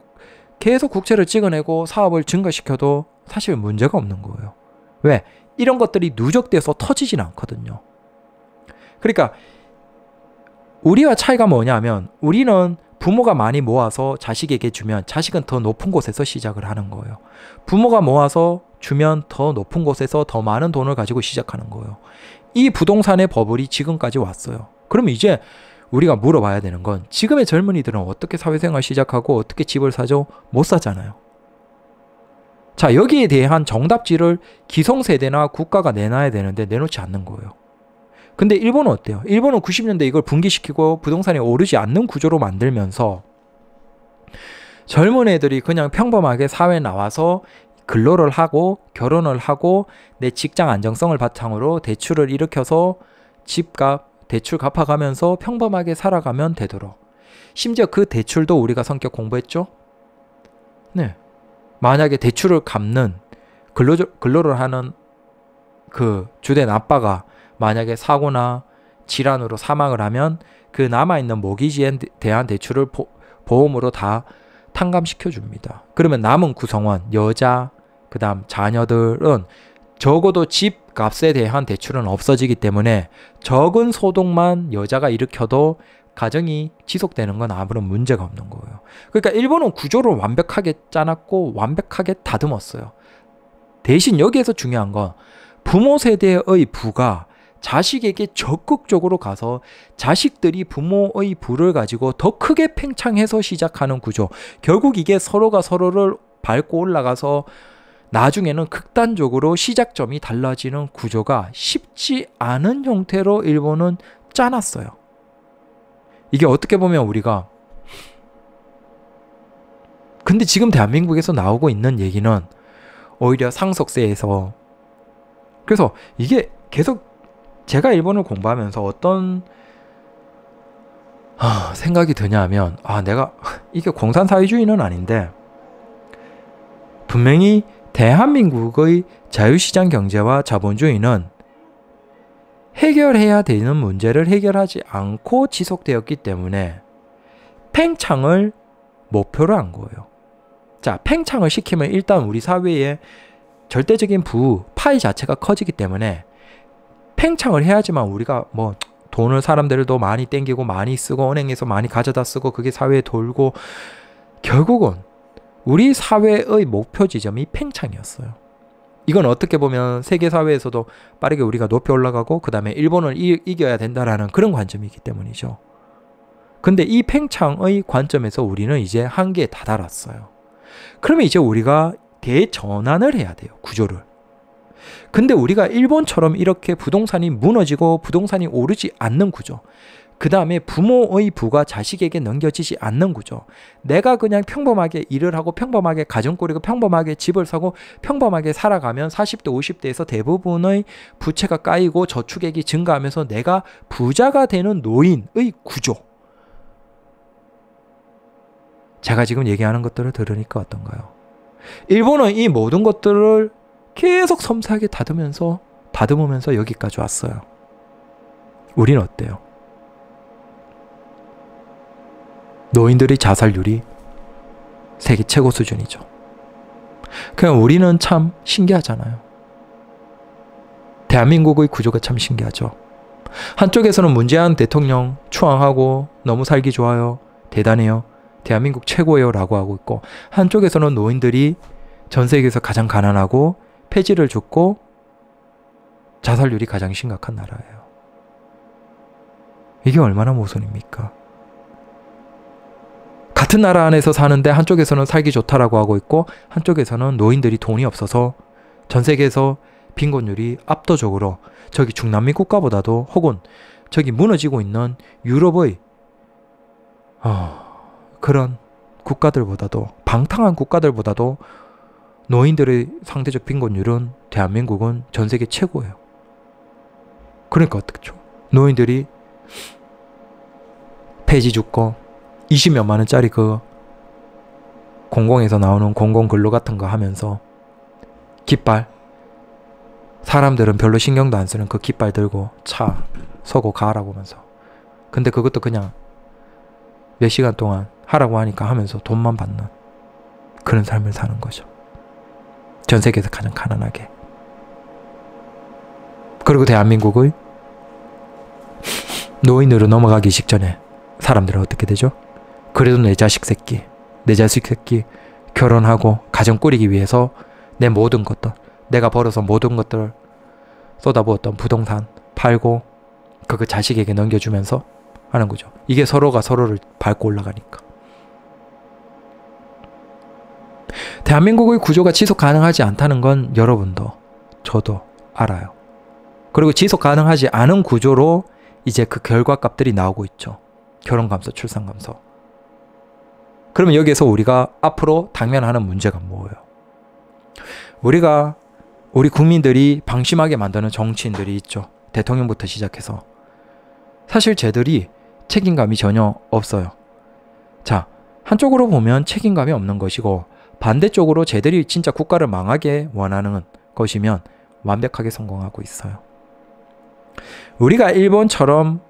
계속 국채를 찍어내고 사업을 증가시켜도 사실 문제가 없는 거예요. 왜? 이런 것들이 누적돼서 터지진 않거든요. 그러니까 우리와 차이가 뭐냐면 우리는 부모가 많이 모아서 자식에게 주면 자식은 더 높은 곳에서 시작을 하는 거예요. 부모가 모아서 주면 더 높은 곳에서 더 많은 돈을 가지고 시작하는 거예요. 이 부동산의 버블이 지금까지 왔어요. 그럼 이제 우리가 물어봐야 되는 건 지금의 젊은이들은 어떻게 사회생활 시작하고 어떻게 집을 사죠? 못 사잖아요. 자, 여기에 대한 정답지를 기성세대나 국가가 내놔야 되는데 내놓지 않는 거예요. 근데 일본은 어때요? 일본은 90년대 이걸 분기시키고 부동산이 오르지 않는 구조로 만들면서 젊은 애들이 그냥 평범하게 사회에 나와서 근로를 하고 결혼을 하고 내 직장 안정성을 바탕으로 대출을 일으켜서 집값 대출 갚아가면서 평범하게 살아가면 되도록 심지어 그 대출도 우리가 성격 공부했죠? 네. 만약에 대출을 갚는 근로, 근로를 하는 그 주된 아빠가 만약에 사고나 질환으로 사망을 하면 그 남아있는 모기지에 대한 대출을 보, 보험으로 다 탕감시켜 줍니다. 그러면 남은 구성원, 여자, 그 다음 자녀들은 적어도 집 값에 대한 대출은 없어지기 때문에 적은 소득만 여자가 일으켜도 가정이 지속되는 건 아무런 문제가 없는 거예요. 그러니까 일본은 구조를 완벽하게 짜놨고 완벽하게 다듬었어요. 대신 여기에서 중요한 건 부모 세대의 부가 자식에게 적극적으로 가서 자식들이 부모의 부를 가지고 더 크게 팽창해서 시작하는 구조. 결국 이게 서로가 서로를 밟고 올라가서 나중에는 극단적으로 시작점이 달라지는 구조가 쉽지 않은 형태로 일본은 짜놨어요. 이게 어떻게 보면 우리가 근데 지금 대한민국에서 나오고 있는 얘기는 오히려 상속세에서 그래서 이게 계속 제가 일본을 공부하면서 어떤 아, 생각이 드냐면 아 내가 이게 공산사회주의는 아닌데 분명히 대한민국의 자유시장 경제와 자본주의는 해결해야 되는 문제를 해결하지 않고 지속되었기 때문에 팽창을 목표로 한 거예요. 자, 팽창을 시키면 일단 우리 사회에 절대적인 부, 파이 자체가 커지기 때문에 팽창을 해야지만 우리가 뭐 돈을 사람들도 많이 땡기고 많이 쓰고 은행에서 많이 가져다 쓰고 그게 사회에 돌고 결국은 우리 사회의 목표 지점이 팽창이었어요. 이건 어떻게 보면 세계 사회에서도 빠르게 우리가 높이 올라가고 그 다음에 일본을 이, 이겨야 된다라는 그런 관점이기 때문이죠. 근데 이 팽창의 관점에서 우리는 이제 한계에 다다랐어요. 그러면 이제 우리가 대전환을 해야 돼요. 구조를. 근데 우리가 일본처럼 이렇게 부동산이 무너지고 부동산이 오르지 않는 구조. 그 다음에 부모의 부가 자식에게 넘겨지지 않는 구조. 내가 그냥 평범하게 일을 하고 평범하게 가정 꾸리고 평범하게 집을 사고 평범하게 살아가면 40대, 50대에서 대부분의 부채가 까이고 저축액이 증가하면서 내가 부자가 되는 노인의 구조. 제가 지금 얘기하는 것들을 들으니까 어떤가요? 일본은 이 모든 것들을 계속 섬세하게 다듬으면서 다듬으면서 여기까지 왔어요. 우린 어때요? 노인들의 자살률이 세계 최고 수준이죠. 그냥 우리는 참 신기하잖아요. 대한민국의 구조가 참 신기하죠. 한쪽에서는 문재인 대통령 추앙하고 너무 살기 좋아요. 대단해요. 대한민국 최고예요. 라고 하고 있고, 한쪽에서는 노인들이 전 세계에서 가장 가난하고 폐지를 줬고 자살률이 가장 심각한 나라예요. 이게 얼마나 모순입니까? 같은 나라 안에서 사는데 한쪽에서는 살기 좋다라고 하고 있고 한쪽에서는 노인들이 돈이 없어서 전 세계에서 빈곤율이 압도적으로 저기 중남미 국가보다도 혹은 저기 무너지고 있는 유럽의 어, 그런 국가들보다도 방탕한 국가들보다도 노인들의 상대적 빈곤율은 대한민국은 전 세계 최고예요. 그러니까 어떻죠? 노인들이 폐지 죽고 20몇만 원짜리 그 공공에서 나오는 공공 근로 같은 거 하면서 깃발 사람들은 별로 신경도 안 쓰는 그 깃발 들고 차 서고 가라고 하면서 근데 그것도 그냥 몇 시간 동안 하라고 하니까 하면서 돈만 받는 그런 삶을 사는 거죠. 전 세계에서 가장 가난하게. 그리고 대한민국의 노인으로 넘어가기 직전에 사람들은 어떻게 되죠? 그래도 내 자식 새끼, 내 자식 새끼 결혼하고 가정 꾸리기 위해서 내 모든 것들, 내가 벌어서 모든 것들을 쏟아부었던 부동산 팔고 그 자식에게 넘겨주면서 하는 거죠. 이게 서로가 서로를 밟고 올라가니까. 대한민국의 구조가 지속 가능하지 않다는 건 여러분도 저도 알아요. 그리고 지속 가능하지 않은 구조로 이제 그 결과값들이 나오고 있죠. 결혼 감소, 출산 감소. 그러면 여기에서 우리가 앞으로 당면하는 문제가 뭐예요? 우리가 우리 국민들이 방심하게 만드는 정치인들이 있죠. 대통령부터 시작해서 사실 쟤들이 책임감이 전혀 없어요. 자, 한쪽으로 보면 책임감이 없는 것이고 반대쪽으로 쟤들이 진짜 국가를 망하게 원하는 것이면 완벽하게 성공하고 있어요. 우리가 일본처럼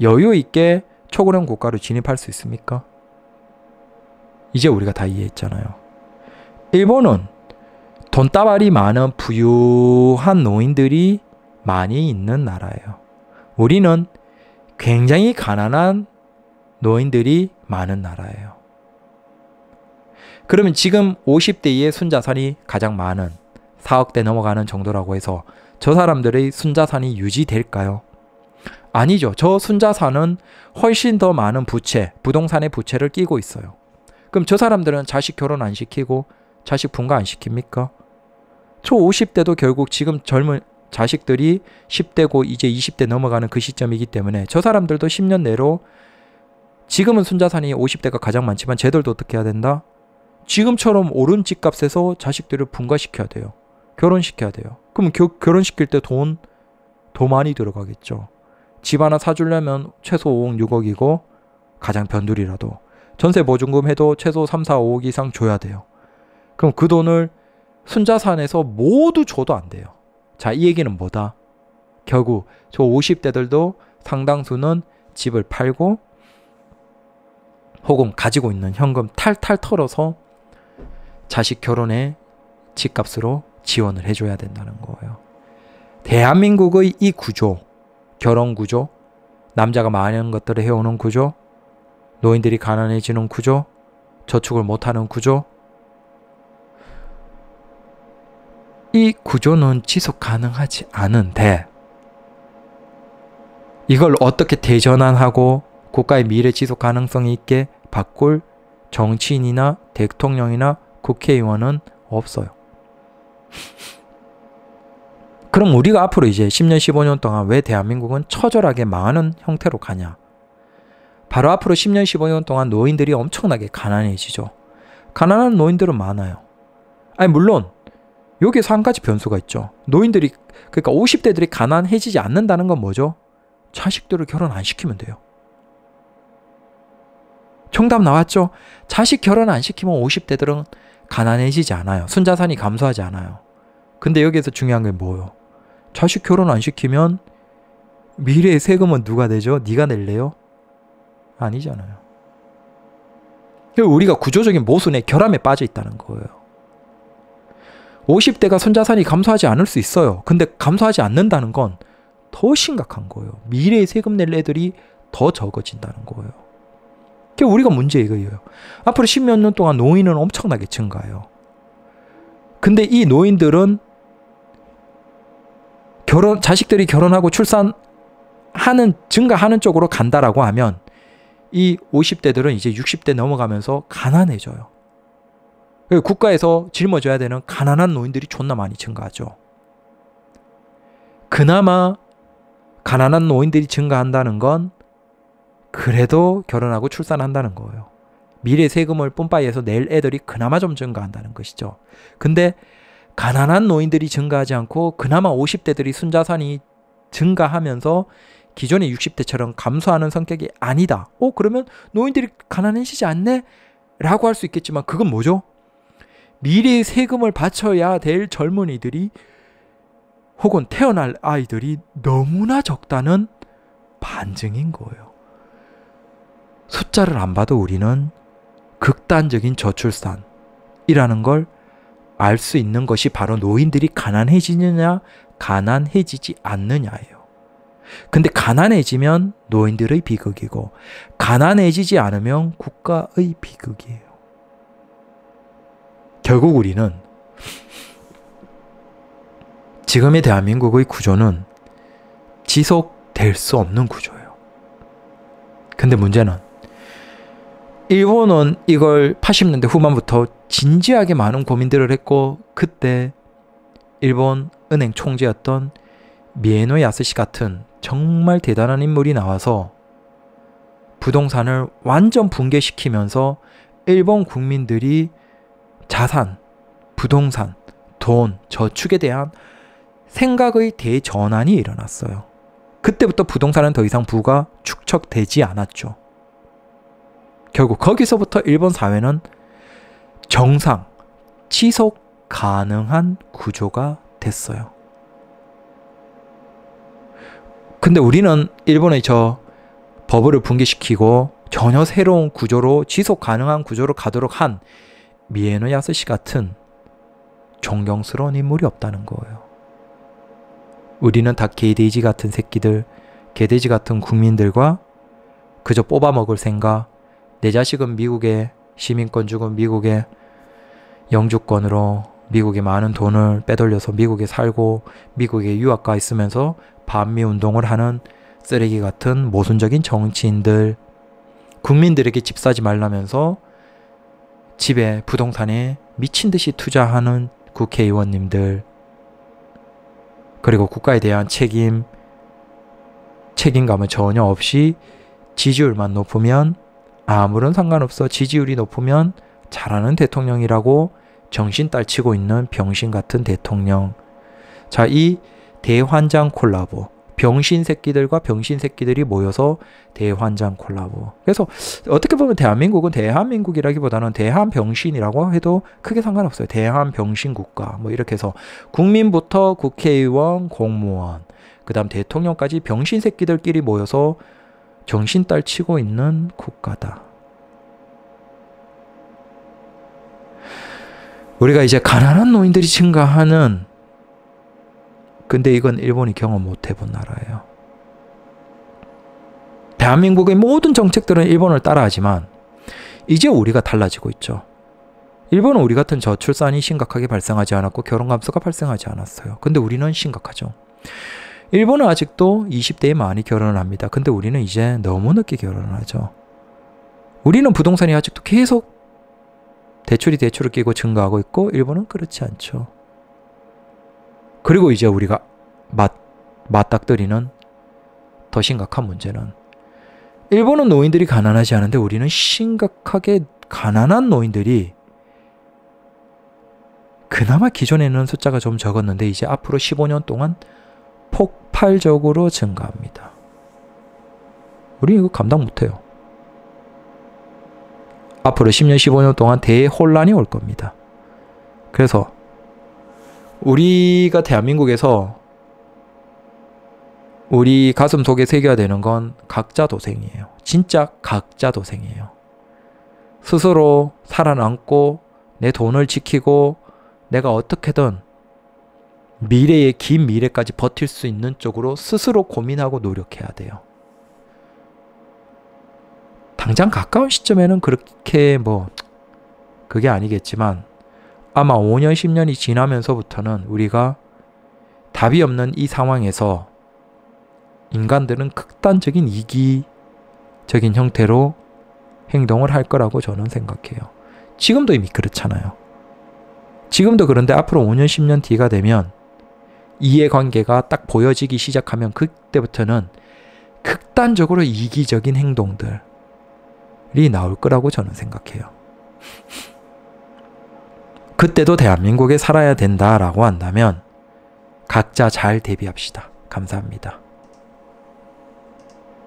여유 있게 초고령 국가로 진입할 수 있습니까? 이제 우리가 다 이해했잖아요. 일본은 돈다발이 많은 부유한 노인들이 많이 있는 나라예요. 우리는 굉장히 가난한 노인들이 많은 나라예요. 그러면 지금 50대의 순자산이 가장 많은 4억대 넘어가는 정도라고 해서 저 사람들의 순자산이 유지될까요? 아니죠. 저 순자산은 훨씬 더 많은 부채, 부동산의 부채를 끼고 있어요. 그럼 저 사람들은 자식 결혼 안 시키고 자식 분가 안 시킵니까? 초 50대도 결국 지금 젊은 자식들이 10대고 이제 20대 넘어가는 그 시점이기 때문에 저 사람들도 10년 내로 지금은 순자산이 50대가 가장 많지만 제들도 어떻게 해야 된다? 지금처럼 오른 집값에서 자식들을 분가시켜야 돼요. 결혼시켜야 돼요. 그럼 겨, 결혼시킬 때 돈 더 많이 들어가겠죠. 집 하나 사주려면 최소 5억 6억이고 가장 변두리라도 전세 보증금 해도 최소 3, 4, 5억 이상 줘야 돼요. 그럼 그 돈을 순자산에서 모두 줘도 안 돼요. 자, 이 얘기는 뭐다? 결국 저 50대들도 상당수는 집을 팔고 혹은 가지고 있는 현금 탈탈 털어서 자식 결혼에 집값으로 지원을 해줘야 된다는 거예요. 대한민국의 이 구조, 결혼 구조, 남자가 많은 것들을 해오는 구조, 노인들이 가난해지는 구조, 저축을 못하는 구조, 이 구조는 지속 가능하지 않은데 이걸 어떻게 대전환하고 국가의 미래 지속 가능성 있게 바꿀 정치인이나 대통령이나 국회의원은 없어요. 그럼 우리가 앞으로 이제 10년, 15년 동안 왜 대한민국은 처절하게 망하는 형태로 가냐? 바로 앞으로 10년, 15년 동안 노인들이 엄청나게 가난해지죠. 가난한 노인들은 많아요. 아니, 물론, 여기에서 한 가지 변수가 있죠. 노인들이, 그러니까 50대들이 가난해지지 않는다는 건 뭐죠? 자식들을 결혼 안 시키면 돼요. 정답 나왔죠? 자식 결혼 안 시키면 50대들은 가난해지지 않아요. 순자산이 감소하지 않아요. 근데 여기에서 중요한 게 뭐예요? 자식 결혼 안 시키면 미래의 세금은 누가 내죠? 네가 낼래요? 아니잖아요. 우리가 구조적인 모순에 결함에 빠져 있다는 거예요. 50대가 손자산이 감소하지 않을 수 있어요. 근데 감소하지 않는다는 건 더 심각한 거예요. 미래의 세금 낼 애들이 더 적어진다는 거예요. 그게 우리가 문제 예요 앞으로 십몇 년 동안 노인은 엄청나게 증가해요. 근데 이 노인들은 결혼 자식들이 결혼하고 출산하는 증가하는 쪽으로 간다라고 하면 이 50대들은 이제 60대 넘어가면서 가난해져요. 그 국가에서 짊어져야 되는 가난한 노인들이 존나 많이 증가하죠. 그나마 가난한 노인들이 증가한다는 건 그래도 결혼하고 출산한다는 거예요. 미래 세금을 뿜빠이해서낼 애들이 그나마 좀 증가한다는 것이죠. 근데 가난한 노인들이 증가하지 않고 그나마 50대들이 순자산이 증가하면서 기존의 60대처럼 감소하는 성격이 아니다. 어, 그러면 노인들이 가난해지지 않네? 라고 할 수 있겠지만 그건 뭐죠? 미래 세금을 바쳐야 될 젊은이들이 혹은 태어날 아이들이 너무나 적다는 반증인 거예요. 숫자를 안 봐도 우리는 극단적인 저출산이라는 걸 알 수 있는 것이 바로 노인들이 가난해지느냐, 가난해지지 않느냐예요. 근데 가난해지면 노인들의 비극이고, 가난해지지 않으면 국가의 비극이에요. 결국 우리는 지금의 대한민국의 구조는 지속될 수 없는 구조예요. 근데 문제는 일본은 이걸 80년대 후반부터 진지하게 많은 고민들을 했고 그때 일본 은행 총재였던 미에노 야스시 같은 정말 대단한 인물이 나와서 부동산을 완전 붕괴시키면서 일본 국민들이 자산, 부동산, 돈, 저축에 대한 생각의 대전환이 일어났어요. 그때부터 부동산은 더 이상 부가 축적되지 않았죠. 결국 거기서부터 일본 사회는 정상, 지속 가능한 구조가 됐어요. 근데 우리는 일본의 저 버블을 붕괴시키고 전혀 새로운 구조로 지속 가능한 구조로 가도록 한 미에노 야스시 같은 존경스러운 인물이 없다는 거예요. 우리는 다 개돼지 같은 새끼들, 개돼지 같은 국민들과 그저 뽑아먹을 생각, 내 자식은 미국에 시민권 주고 미국에 영주권으로 미국의 많은 돈을 빼돌려서 미국에 살고 미국에 유학가 있으면서 반미 운동을 하는 쓰레기 같은 모순적인 정치인들 국민들에게 집 사지 말라면서 집에 부동산에 미친 듯이 투자하는 국회의원님들 그리고 국가에 대한 책임 책임감은 전혀 없이 지지율만 높으면 아무런 상관없어 지지율이 높으면 잘하는 대통령이라고 정신 딸치고 있는 병신 같은 대통령. 자, 이 대환장 콜라보. 병신 새끼들과 병신 새끼들이 모여서 대환장 콜라보. 그래서 어떻게 보면 대한민국은 대한민국이라기보다는 대한병신이라고 해도 크게 상관없어요. 대한병신국가. 뭐 이렇게 해서 국민부터 국회의원, 공무원, 그 다음 대통령까지 병신 새끼들끼리 모여서 정신딸 치고 있는 국가다. 우리가 이제 가난한 노인들이 증가하는 근데 이건 일본이 경험 못 해본 나라예요. 대한민국의 모든 정책들은 일본을 따라하지만 이제 우리가 달라지고 있죠. 일본은 우리 같은 저출산이 심각하게 발생하지 않았고 결혼 감소가 발생하지 않았어요. 근데 우리는 심각하죠. 일본은 아직도 20대에 많이 결혼을 합니다. 근데 우리는 이제 너무 늦게 결혼을 하죠. 우리는 부동산이 아직도 계속 대출이 대출을 끼고 증가하고 있고 일본은 그렇지 않죠. 그리고 이제 우리가 맞, 맞닥뜨리는 더 심각한 문제는 일본은 노인들이 가난하지 않은데 우리는 심각하게 가난한 노인들이 그나마 기존에는 숫자가 좀 적었는데 이제 앞으로 15년 동안 폭 폭발적으로 증가합니다. 우리 이거 감당 못해요. 앞으로 10년, 15년 동안 대혼란이 올 겁니다. 그래서 우리가 대한민국에서 우리 가슴 속에 새겨야 되는 건 각자 도생이에요. 진짜 각자 도생이에요. 스스로 살아남고 내 돈을 지키고 내가 어떻게든 미래의 긴 미래까지 버틸 수 있는 쪽으로 스스로 고민하고 노력해야 돼요. 당장 가까운 시점에는 그렇게 뭐 그게 아니겠지만 아마 5년 10년이 지나면서부터는 우리가 답이 없는 이 상황에서 인간들은 극단적인 이기적인 형태로 행동을 할 거라고 저는 생각해요. 지금도 이미 그렇잖아요. 지금도 그런데 앞으로 5년 10년 뒤가 되면 이해관계가 딱 보여지기 시작하면 그때부터는 극단적으로 이기적인 행동들이 나올 거라고 저는 생각해요. 그때도 대한민국에 살아야 된다라고 한다면 각자 잘 대비합시다. 감사합니다.